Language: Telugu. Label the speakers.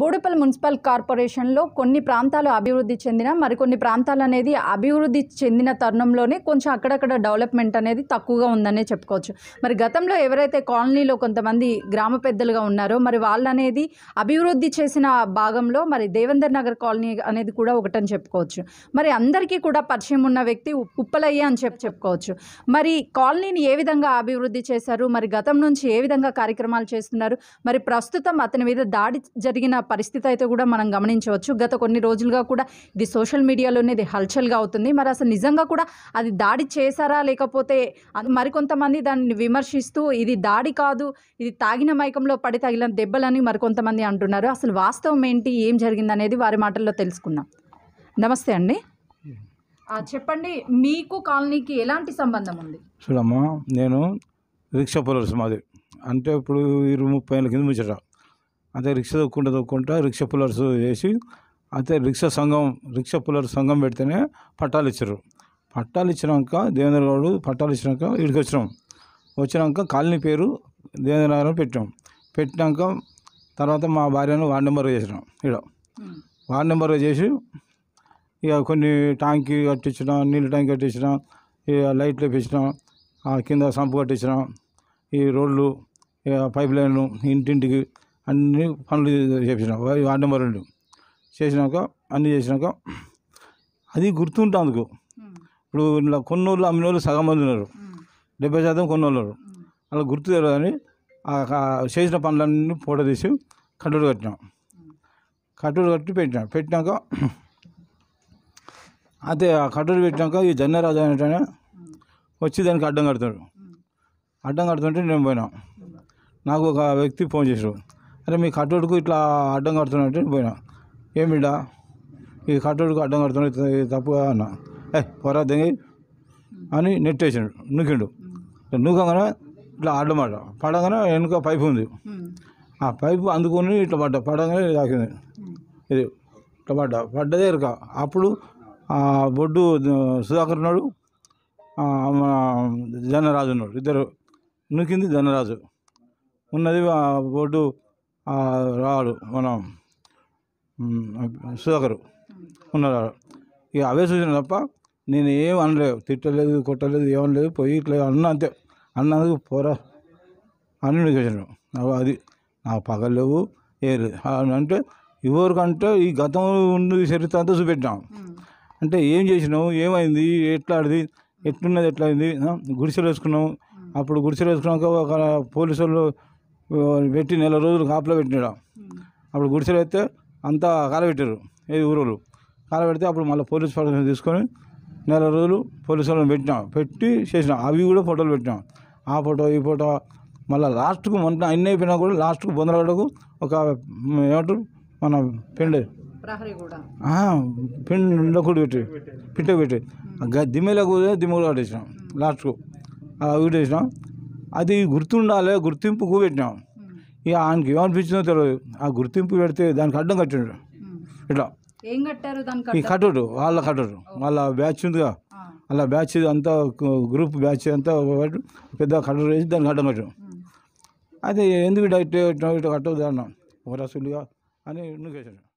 Speaker 1: బోడుపల్ మున్సిపల్ కార్పొరేషన్లో కొన్ని ప్రాంతాలు అభివృద్ధి చెందిన మరికొన్ని ప్రాంతాలు అనేది అభివృద్ధి చెందిన తరుణంలోనే కొంచెం అక్కడక్కడ డెవలప్మెంట్ అనేది తక్కువగా ఉందనే చెప్పుకోవచ్చు మరి గతంలో ఎవరైతే కాలనీలో కొంతమంది గ్రామ పెద్దలుగా ఉన్నారో మరి వాళ్ళు అనేది అభివృద్ధి చేసిన భాగంలో మరి దేవేందర్ నగర్ కాలనీ అనేది కూడా ఒకటని చెప్పుకోవచ్చు మరి అందరికీ కూడా పరిచయం ఉన్న వ్యక్తి ఉప్పలయ్య అని చెప్పి చెప్పుకోవచ్చు మరి కాలనీని ఏ విధంగా అభివృద్ధి చేశారు మరి గతం నుంచి ఏ విధంగా కార్యక్రమాలు చేస్తున్నారు మరి ప్రస్తుతం అతని మీద దాడి జరిగిన పరిస్థితి అయితే కూడా మనం గమనించవచ్చు గత కొన్ని రోజులుగా కూడా ఇది సోషల్ మీడియాలోనే ఇది హల్చల్గా అవుతుంది మరి అసలు నిజంగా కూడా అది దాడి చేశారా లేకపోతే మరికొంతమంది దాన్ని విమర్శిస్తూ ఇది దాడి కాదు ఇది తాగిన మైకంలో పడి తగిలిన దెబ్బలని మరికొంతమంది అంటున్నారు అసలు వాస్తవం ఏంటి ఏం జరిగిందనేది వారి మాటల్లో తెలుసుకుందాం నమస్తే అండి చెప్పండి మీకు కాలనీకి ఎలాంటి సంబంధం ఉంది
Speaker 2: చూడమ్మా నేను రిక్షా పొలర్స్ మాది అంటే ఇప్పుడు ఇరవై ముప్పై ఏళ్ళ కింద ముచ్చట అంటే రిక్షా తొక్కుంటే తొక్కుంటా రిక్షా పుల్లర్స్ వేసి అయితే రిక్షా సంఘం రిక్షా పుల్లర్ సంఘం పెడితేనే పట్టాలు ఇచ్చారు పట్టాలు ఇచ్చినాక దేవేంద్ర గౌడు పట్టాలు ఇచ్చినాక ఇక్కడికి వచ్చినాం వచ్చినాక కాలనీ పేరు దేవేంద్ర నగరం పెట్టాం పెట్టినాక తర్వాత మా భార్యను వార్డ్ నెంబర్ చేసినాం ఇక్కడ వార్డ్ నెంబర్ చేసి ఇక కొన్ని ట్యాంక్ కట్టించడం నీళ్ళు ట్యాంక్ కట్టించడం ఇక లైట్లు వేపించడం కింద సంపు కట్టించడం ఈ రోడ్లు ఇక పైప్ లైన్లు ఇంటింటికి అన్ని పనులు చేసిన వార్డు నెంబర్ రెండు చేసినాక అన్నీ చేసినాక అది గుర్తుంటా అందుకు ఇప్పుడు కొన్నోళ్ళు అమ్మిన వాళ్ళు సగం మంది ఉన్నారు డెబ్బై శాతం కొన్నోళ్ళు అలా గుర్తు తెలియదని చేసిన పనులన్నీ ఫోటో తీసి కట్టుడు కట్టినాం కట్టుడు కట్టి పెట్టినాం పెట్టినాక అయితే ఆ కట్టుడు పెట్టినాక ఈ జన్నరాజు అనేటనే వచ్చి దానికి అడ్డం కడతాడు అడ్డం కడుతుంటే నేను పోయినా నాకు ఒక వ్యక్తి ఫోన్ చేశాడు అరే మీ కట్టోడుకు ఇట్లా అడ్డం కడుతున్నట్టు పోయినా ఏం బిడ్డ ఈ కట్టోడుకు అడ్డం కడుతున్నాడు తప్పుగా అన్న ఏ పొరా దెంగి అని నెట్టేసాడు నూకిండు నూకంగానే ఇట్లా అడ్డమాట పడగానే వెనుక పైపు ఉంది ఆ పైపు అందుకొని ఇట్లా పడ్డా పడగానే తాకింది ఇది ఇట్లా పడ్డా పడ్డదే ఇరక అప్పుడు ఆ బొడ్డు సుధాకర్ ఉన్నాడు జనరాజు ఉన్నాడు ఇద్దరు నూకింది జనరాజు ఉన్నది బొడ్డు రాడు మనం సుధాకరు ఉన్నారు ఇక అవే చూసిన తప్ప నేను ఏం అనలేదు తిట్టలేదు కొట్టలేదు ఏమని లేదు పోయి ఇట్లా అన్న అంతే అన్నందుకు పోరా అని నీకు అది నా పగలేవు ఏ అంటే ఎవరికంటే ఈ గతం ఉన్న చరిత్ర అంతా చూపెట్టాం అంటే ఏం చేసినావు ఏమైంది ఎట్లాడిది ఎట్లున్నది ఎట్లయింది గుడిసెలు వేసుకున్నావు అప్పుడు గుడిసెలు వేసుకున్నాక ఒక పోలీసు వాళ్ళు పెట్టి నెల రోజులు కాపులో పెట్టినాడు అప్పుడు గుడిసెలు అయితే అంతా కాలబెట్టారు ఏది ఊరోళ్ళు కాలబెడితే అప్పుడు మళ్ళీ పోలీస్ పర్సన్ తీసుకొని నెల రోజులు పోలీసు వాళ్ళని పెట్టినాం పెట్టి చేసినాం అవి కూడా ఫోటోలు పెట్టినాం ఆ ఫోటో ఈ ఫోటో మళ్ళీ లాస్ట్కు మొన్న అన్ని అయిపోయినా కూడా లాస్ట్కు బొందలగడకు ఒక ఏమంటారు మన పిండి పెండ్లో కూడా పెట్టి పిట్టకు పెట్టి దిమ్మేలా కూడా దిమ్మ కూడా కట్టేసినాం లాస్ట్కు అవి కూడా వేసినాం అది గుర్తుండాలి గుర్తింపు పెట్టినాం ఇక ఆయనకి ఏమనిపించిందో తెలియదు ఆ గుర్తింపు పెడితే దానికి అడ్డం కట్టాడు ఇట్లా
Speaker 1: ఏం కట్టారు ఈ కట్టడు
Speaker 2: వాళ్ళ కట్టడు వాళ్ళ బ్యాచ్ ఉందిగా వాళ్ళ బ్యాచ్ అంతా గ్రూప్ బ్యాచ్ అంతా పెద్ద కట్టడు వేసి దానికి అడ్డం కట్టడం అదే ఎందుకు డైరెక్ట్ కట్టదు అన్నాం ఒక అని నువ్వు